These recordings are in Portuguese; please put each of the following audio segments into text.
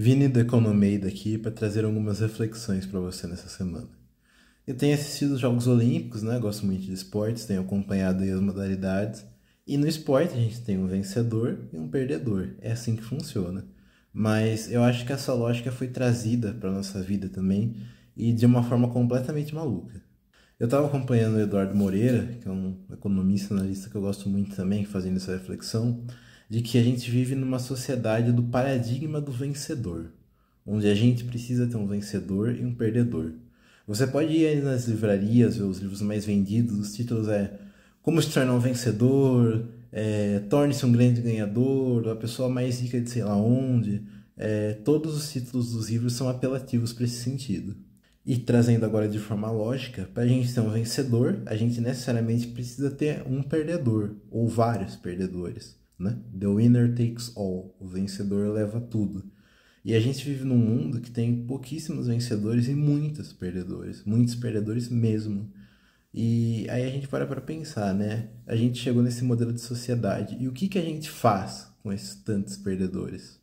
Vini do Comameida aqui para trazer algumas reflexões para você nessa semana. Eu tenho assistido os Jogos Olímpicos, né? Gosto muito de esportes, tenho acompanhado as modalidades. E no esporte a gente tem um vencedor e um perdedor. É assim que funciona. Mas eu acho que essa lógica foi trazida para nossa vida também e de uma forma completamente maluca. Eu estava acompanhando o Eduardo Moreira, que é um economista, analista que eu gosto muito também, fazendo essa reflexão de que a gente vive numa sociedade do paradigma do vencedor, onde a gente precisa ter um vencedor e um perdedor. Você pode ir nas livrarias, ver os livros mais vendidos, os títulos é Como se tornar um vencedor, é, Torne-se um grande ganhador, a pessoa mais rica de sei lá onde. É, todos os títulos dos livros são apelativos para esse sentido. E trazendo agora de forma lógica, para a gente ter um vencedor, a gente necessariamente precisa ter um perdedor, ou vários perdedores né? The winner takes all, o vencedor leva tudo. E a gente vive num mundo que tem pouquíssimos vencedores e muitos perdedores, muitos perdedores mesmo. E aí a gente para para pensar, né? A gente chegou nesse modelo de sociedade e o que que a gente faz com esses tantos perdedores?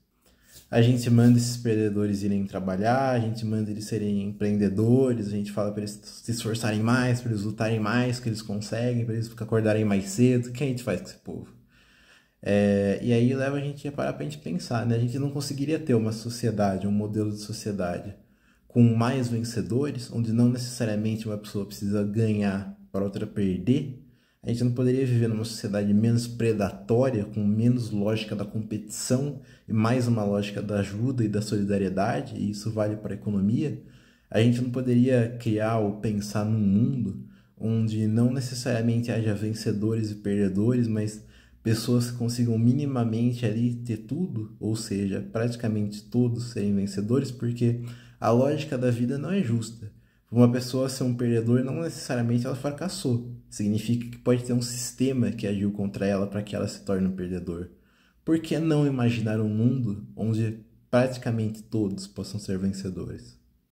A gente manda esses perdedores irem trabalhar, a gente manda eles serem empreendedores, a gente fala para eles se esforçarem mais, para eles lutarem mais, que eles conseguem, para eles acordarem mais cedo. O que a gente faz com esse povo? É, e aí leva a gente a parar para a gente pensar, né? A gente não conseguiria ter uma sociedade, um modelo de sociedade com mais vencedores, onde não necessariamente uma pessoa precisa ganhar para outra perder. A gente não poderia viver numa sociedade menos predatória, com menos lógica da competição e mais uma lógica da ajuda e da solidariedade, e isso vale para a economia. A gente não poderia criar ou pensar num mundo onde não necessariamente haja vencedores e perdedores, mas pessoas que consigam minimamente ali ter tudo, ou seja, praticamente todos serem vencedores, porque a lógica da vida não é justa. Uma pessoa ser um perdedor não necessariamente ela fracassou. Significa que pode ter um sistema que agiu contra ela para que ela se torne um perdedor. Por que não imaginar um mundo onde praticamente todos possam ser vencedores?